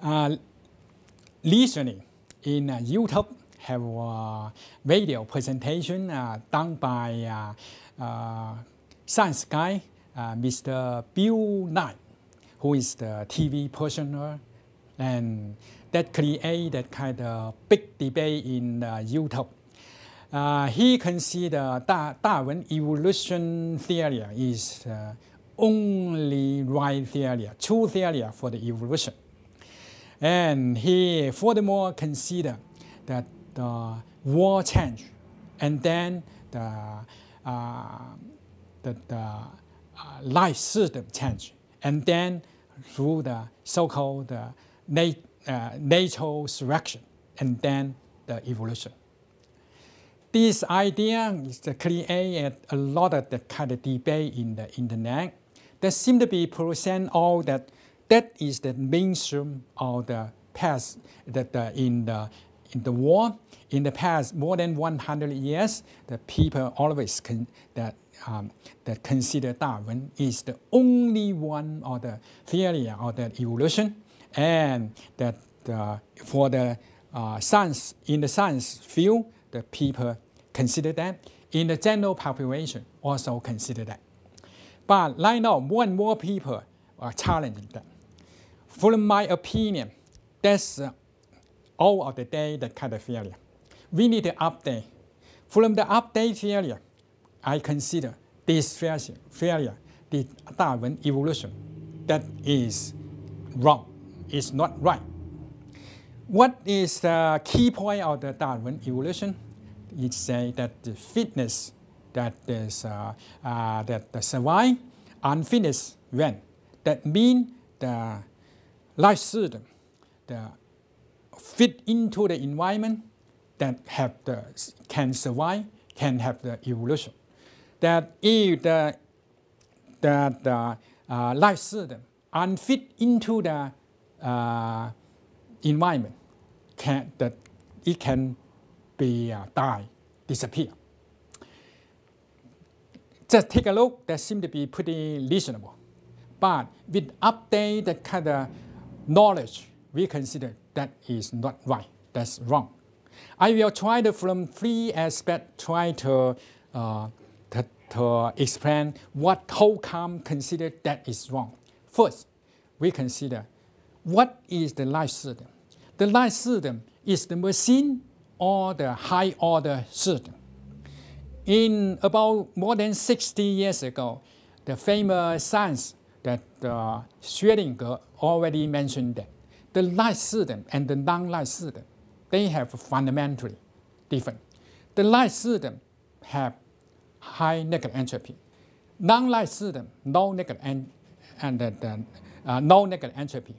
Uh, listening in uh, YouTube have a video presentation uh, done by science guy, Mr. Bill Knight, who is the TV personal and that create that kind of big debate in uh, YouTube. Uh, he considered Darwin evolution theory is uh, only right theory, true theory for the evolution. And he furthermore considered that the world change and then the, uh, the, the uh, life system change and then through the so-called uh, nat uh, natural selection and then the evolution. This idea is created a lot of the kind of debate in the internet. There seem to be present all that that is the mainstream of the past that uh, in the in the war in the past more than 100 years the people always con- that um, that consider Darwin is the only one or the theory or the evolution and that uh, for the uh, science in the science field the people consider that in the general population also consider that but right now more and more people are challenging that for my opinion, that's all of the data kind of failure. We need to update. From the update failure, I consider this failure, failure the Darwin evolution. That is wrong. It's not right. What is the key point of the Darwin evolution? It say that the fitness that is uh, uh, that the survive, unfitness when. That mean the life that fit into the environment that have the, can survive, can have the evolution. That if the, that the uh, life system unfit into the uh, environment, can, that it can be uh, die, disappear. Just take a look, that seems to be pretty reasonable. But with update the kind of knowledge, we consider that is not right, that's wrong. I will try to, from three aspects, try to, uh, to, to explain what Holcomb considered that is wrong. First, we consider what is the life system? The life system is the machine or the high order system. In about more than 60 years ago, the famous science that uh, Schrödinger already mentioned that the light system and the non-light system, they have fundamentally different. The light system have high negative entropy. Non-light system, no negative en and the, uh, no negative entropy.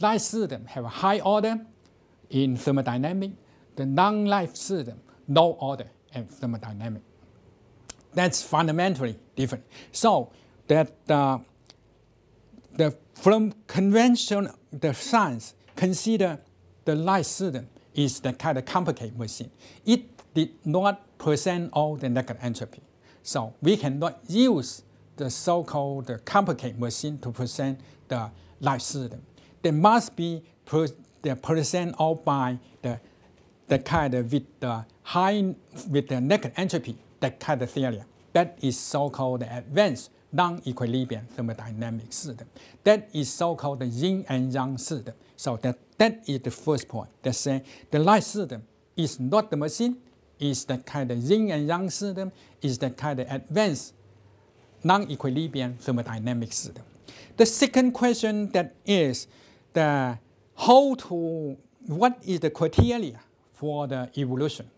Light system have high order in thermodynamics. The non-light system, no order in thermodynamics. That's fundamentally different. So that uh, the, from conventional the science, consider the light system is the kind of complicated machine. It did not present all the negative entropy. So we cannot use the so-called the complicated machine to present the light system. They must be pre the present all by the, the kind of with the high, with the negative entropy, that kind of theory. That is so-called advanced non-equilibrium thermodynamics. That is so-called yin and yang system. So that, that is the first point. They say the light system is not the machine, is the kind of yin and yang system, is the kind of advanced non-equilibrium thermodynamics? system. The second question that is the how to, what is the criteria for the evolution?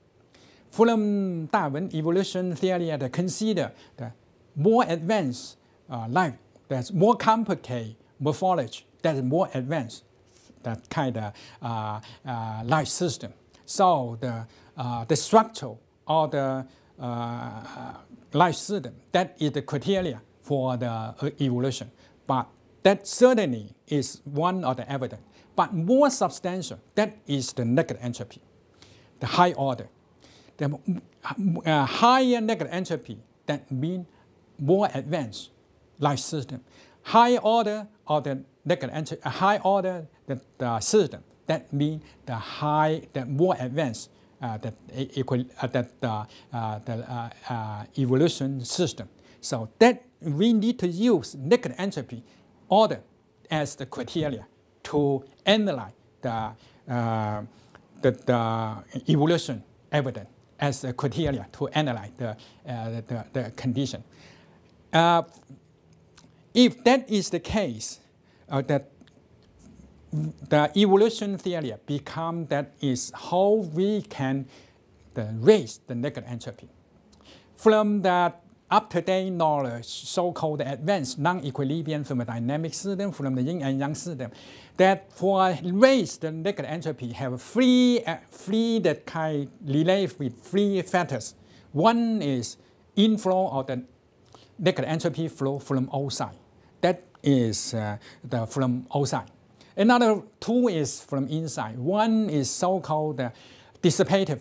Fulham Darwin evolution theory 的 consider the more advanced uh, life that's more complicated morphology that's more advanced that kind of uh, uh, life system. So the uh, the structure of the uh, life system that is the criteria for the uh, evolution, but that certainly is one of the evidence. But more substantial, that is the negative entropy, the high order the mm, uh, higher negative entropy, that means more advanced life system. High order of the negative entropy, uh, high order the, the system, that means the high, the more advanced uh, that equal uh, that uh, the uh, uh, evolution system. So that we need to use negative entropy order as the criteria to analyze the the, the evolution evidence as a criteria to analyze the, uh, the, the, condition. Uh, if that is the case, uh, that the evolution theory become that is how we can raise the negative entropy. From that up-to-date knowledge, so-called advanced non-equilibrium thermodynamic system from the yin and yang system, that for raise the negative entropy have three, uh, three that can relate with three factors. One is inflow of the liquid entropy flow from outside. That is uh, the from outside. Another two is from inside. One is so-called uh, dissipative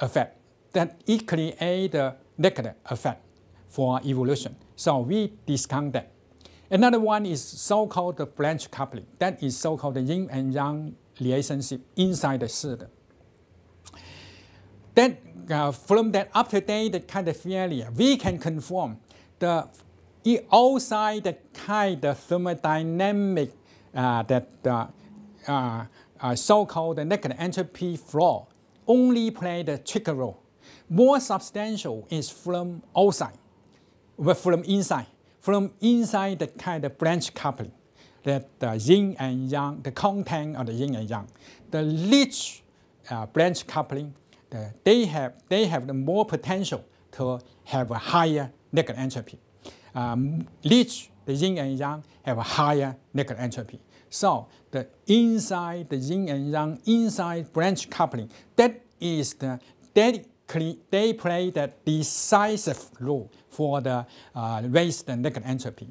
effect that it creates the negative effect for evolution. So we discount that. Another one is so-called the branch coupling. That is so-called the yin and yang relationship inside the system. Then uh, from that up-to-date kind of failure, we can confirm the outside the kind of thermodynamic uh, that uh, uh, uh, so-called the negative entropy flow only play the trick role more substantial is from outside, but from inside. From inside, the kind of branch coupling, that the yin and yang, the content of the yin and yang, the rich uh, branch coupling, the, they have they have the more potential to have a higher negative entropy. Um, rich, the yin and yang, have a higher negative entropy. So the inside, the yin and yang, inside branch coupling, that is the that they play the decisive role for the uh, raise the negative entropy.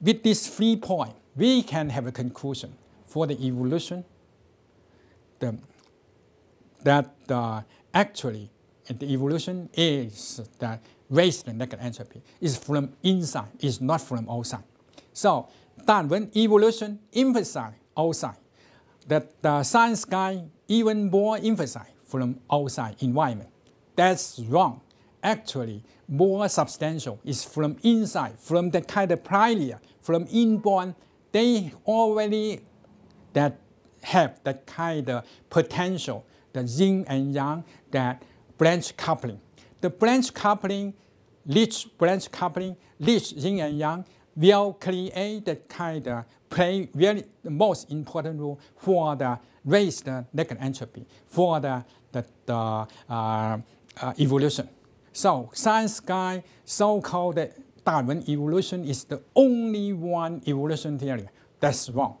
With this three points, we can have a conclusion for the evolution the, that uh, actually the evolution is that raise the negative entropy is from inside, is not from outside. So Darwin evolution emphasized outside, that the uh, science guy even more emphasized from outside environment. That's wrong. Actually, more substantial is from inside, from the kind of prior, from inborn. They already that have that kind of potential, the yin and yang, that branch coupling. The branch coupling, rich branch coupling, rich yin and yang, will create that kind of playing really the most important role for the raise the naked entropy for the, the, the uh, uh, evolution. So science guy so-called Darwin evolution is the only one evolution theory. That's wrong.